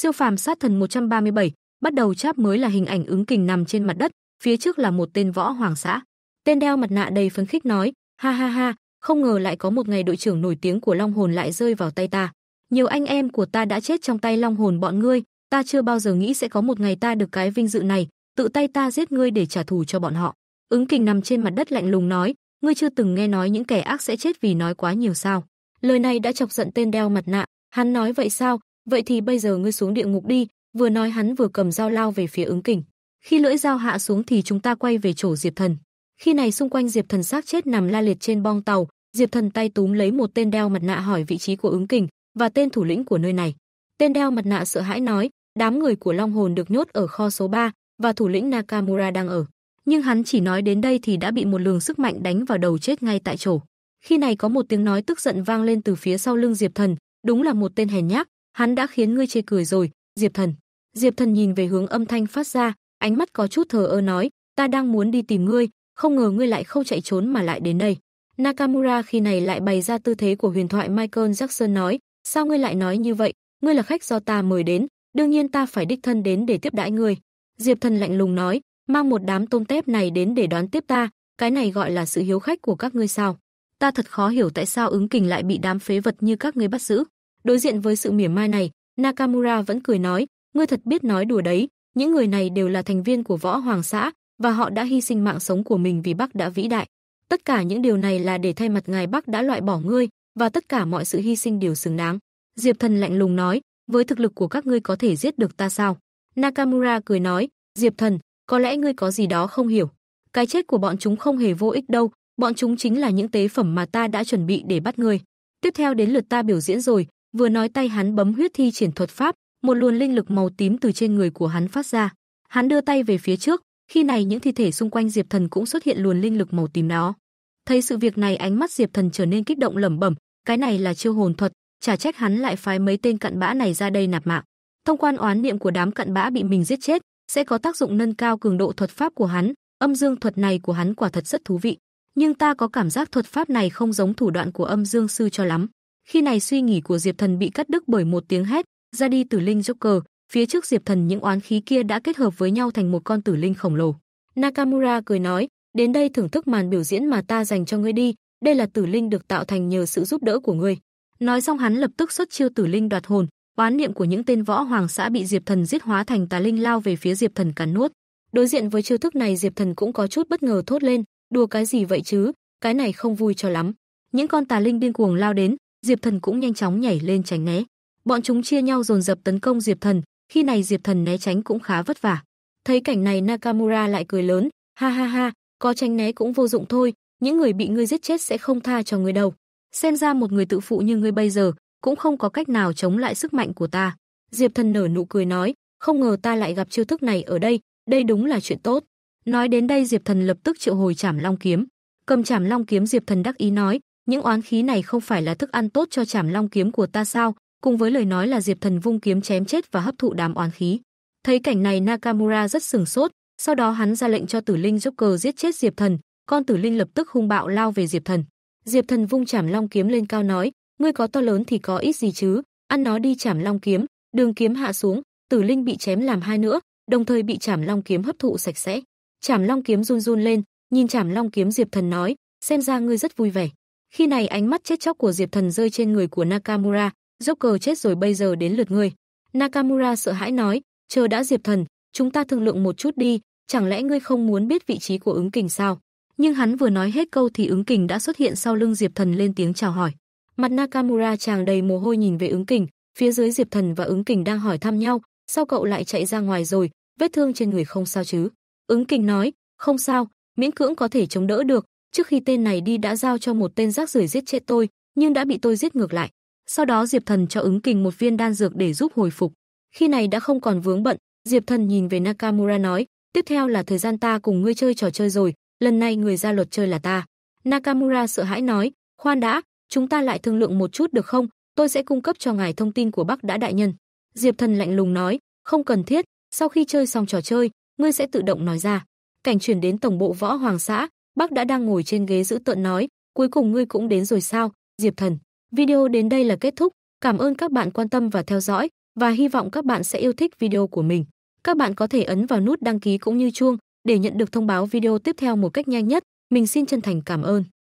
Siêu phàm sát thần 137, bắt đầu cháp mới là hình ảnh ứng kình nằm trên mặt đất, phía trước là một tên võ hoàng xã. Tên đeo mặt nạ đầy phấn khích nói, ha ha ha, không ngờ lại có một ngày đội trưởng nổi tiếng của Long Hồn lại rơi vào tay ta. Nhiều anh em của ta đã chết trong tay Long Hồn bọn ngươi, ta chưa bao giờ nghĩ sẽ có một ngày ta được cái vinh dự này, tự tay ta giết ngươi để trả thù cho bọn họ. Ứng kình nằm trên mặt đất lạnh lùng nói, ngươi chưa từng nghe nói những kẻ ác sẽ chết vì nói quá nhiều sao. Lời này đã chọc giận tên đeo mặt nạ, hắn nói vậy sao, vậy thì bây giờ ngươi xuống địa ngục đi, vừa nói hắn vừa cầm dao lao về phía ứng kình. Khi lưỡi dao hạ xuống thì chúng ta quay về chỗ Diệp Thần. Khi này xung quanh Diệp Thần xác chết nằm la liệt trên bong tàu, Diệp Thần tay túm lấy một tên đeo mặt nạ hỏi vị trí của ứng kình và tên thủ lĩnh của nơi này. Tên đeo mặt nạ sợ hãi nói, đám người của Long Hồn được nhốt ở kho số 3 và thủ lĩnh Nakamura đang ở. Nhưng hắn chỉ nói đến đây thì đã bị một luồng sức mạnh đánh vào đầu chết ngay tại chỗ. Khi này có một tiếng nói tức giận vang lên từ phía sau lưng Diệp Thần, đúng là một tên hèn nhát, hắn đã khiến ngươi chê cười rồi, Diệp Thần. Diệp Thần nhìn về hướng âm thanh phát ra, ánh mắt có chút thờ ơ nói, ta đang muốn đi tìm ngươi, không ngờ ngươi lại không chạy trốn mà lại đến đây. Nakamura khi này lại bày ra tư thế của huyền thoại Michael Jackson nói, sao ngươi lại nói như vậy, ngươi là khách do ta mời đến, đương nhiên ta phải đích thân đến để tiếp đãi ngươi. Diệp Thần lạnh lùng nói, mang một đám tôm tép này đến để đón tiếp ta, cái này gọi là sự hiếu khách của các ngươi sao? Ta thật khó hiểu tại sao ứng kình lại bị đám phế vật như các ngươi bắt giữ. Đối diện với sự mỉa mai này, Nakamura vẫn cười nói, ngươi thật biết nói đùa đấy, những người này đều là thành viên của võ hoàng xã và họ đã hy sinh mạng sống của mình vì bác đã vĩ đại. Tất cả những điều này là để thay mặt ngài bác đã loại bỏ ngươi và tất cả mọi sự hy sinh đều xứng đáng. Diệp Thần lạnh lùng nói, với thực lực của các ngươi có thể giết được ta sao? Nakamura cười nói, Diệp Thần, có lẽ ngươi có gì đó không hiểu. Cái chết của bọn chúng không hề vô ích đâu, bọn chúng chính là những tế phẩm mà ta đã chuẩn bị để bắt ngươi. Tiếp theo đến lượt ta biểu diễn rồi, Vừa nói tay hắn bấm huyết thi triển thuật pháp, một luồng linh lực màu tím từ trên người của hắn phát ra. Hắn đưa tay về phía trước, khi này những thi thể xung quanh Diệp Thần cũng xuất hiện luồng linh lực màu tím đó. Thấy sự việc này, ánh mắt Diệp Thần trở nên kích động lẩm bẩm, cái này là chiêu hồn thuật, chả trách hắn lại phái mấy tên cặn bã này ra đây nạp mạng. Thông quan oán niệm của đám cặn bã bị mình giết chết, sẽ có tác dụng nâng cao cường độ thuật pháp của hắn, âm dương thuật này của hắn quả thật rất thú vị, nhưng ta có cảm giác thuật pháp này không giống thủ đoạn của âm dương sư cho lắm. Khi này suy nghĩ của Diệp Thần bị cắt đứt bởi một tiếng hét, ra đi Tử Linh Joker, phía trước Diệp Thần những oán khí kia đã kết hợp với nhau thành một con tử linh khổng lồ. Nakamura cười nói, đến đây thưởng thức màn biểu diễn mà ta dành cho ngươi đi, đây là tử linh được tạo thành nhờ sự giúp đỡ của ngươi. Nói xong hắn lập tức xuất chiêu tử linh đoạt hồn, oán niệm của những tên võ hoàng xã bị Diệp Thần giết hóa thành tà linh lao về phía Diệp Thần cắn nuốt. Đối diện với chiêu thức này Diệp Thần cũng có chút bất ngờ thốt lên, đùa cái gì vậy chứ, cái này không vui cho lắm. Những con tà linh điên cuồng lao đến, Diệp Thần cũng nhanh chóng nhảy lên tránh né. Bọn chúng chia nhau dồn dập tấn công Diệp Thần, khi này Diệp Thần né tránh cũng khá vất vả. Thấy cảnh này Nakamura lại cười lớn, ha ha ha, có tránh né cũng vô dụng thôi, những người bị ngươi giết chết sẽ không tha cho ngươi đâu. Xem ra một người tự phụ như ngươi bây giờ cũng không có cách nào chống lại sức mạnh của ta. Diệp Thần nở nụ cười nói, không ngờ ta lại gặp chiêu thức này ở đây, đây đúng là chuyện tốt. Nói đến đây Diệp Thần lập tức triệu hồi Trảm Long kiếm. Cầm Trảm Long kiếm Diệp Thần đắc ý nói, những oán khí này không phải là thức ăn tốt cho Trảm Long kiếm của ta sao? Cùng với lời nói là Diệp Thần vung kiếm chém chết và hấp thụ đám oán khí. Thấy cảnh này Nakamura rất sừng sốt, sau đó hắn ra lệnh cho Tử Linh Joker giết chết Diệp Thần, con Tử Linh lập tức hung bạo lao về Diệp Thần. Diệp Thần vung Trảm Long kiếm lên cao nói: "Ngươi có to lớn thì có ít gì chứ, ăn nó đi Trảm Long kiếm." Đường kiếm hạ xuống, Tử Linh bị chém làm hai nữa, đồng thời bị Trảm Long kiếm hấp thụ sạch sẽ. Trảm Long kiếm run run lên, nhìn Trảm Long kiếm Diệp Thần nói: "Xem ra ngươi rất vui vẻ." Khi này ánh mắt chết chóc của Diệp Thần rơi trên người của Nakamura, Joker chết rồi bây giờ đến lượt ngươi. Nakamura sợ hãi nói, chờ đã Diệp Thần, chúng ta thương lượng một chút đi, chẳng lẽ ngươi không muốn biết vị trí của ứng kình sao? Nhưng hắn vừa nói hết câu thì ứng kình đã xuất hiện sau lưng Diệp Thần lên tiếng chào hỏi. Mặt Nakamura tràng đầy mồ hôi nhìn về ứng kình, phía dưới Diệp Thần và ứng kình đang hỏi thăm nhau, sao cậu lại chạy ra ngoài rồi, vết thương trên người không sao chứ? Ứng kình nói, không sao, miễn cưỡng có thể chống đỡ được, Trước khi tên này đi đã giao cho một tên rác rưởi giết chết tôi, nhưng đã bị tôi giết ngược lại. Sau đó Diệp Thần cho ứng kình một viên đan dược để giúp hồi phục. Khi này đã không còn vướng bận, Diệp Thần nhìn về Nakamura nói, tiếp theo là thời gian ta cùng ngươi chơi trò chơi rồi, lần này người ra luật chơi là ta. Nakamura sợ hãi nói, khoan đã, chúng ta lại thương lượng một chút được không, tôi sẽ cung cấp cho ngài thông tin của bác đã đại nhân. Diệp Thần lạnh lùng nói, không cần thiết, sau khi chơi xong trò chơi, ngươi sẽ tự động nói ra. Cảnh chuyển đến tổng bộ võ hoàng xã, bác đã đang ngồi trên ghế giữ tợn nói, cuối cùng ngươi cũng đến rồi sao, Diệp Thần. Video đến đây là kết thúc, cảm ơn các bạn quan tâm và theo dõi, và hy vọng các bạn sẽ yêu thích video của mình. Các bạn có thể ấn vào nút đăng ký cũng như chuông để nhận được thông báo video tiếp theo một cách nhanh nhất. Mình xin chân thành cảm ơn.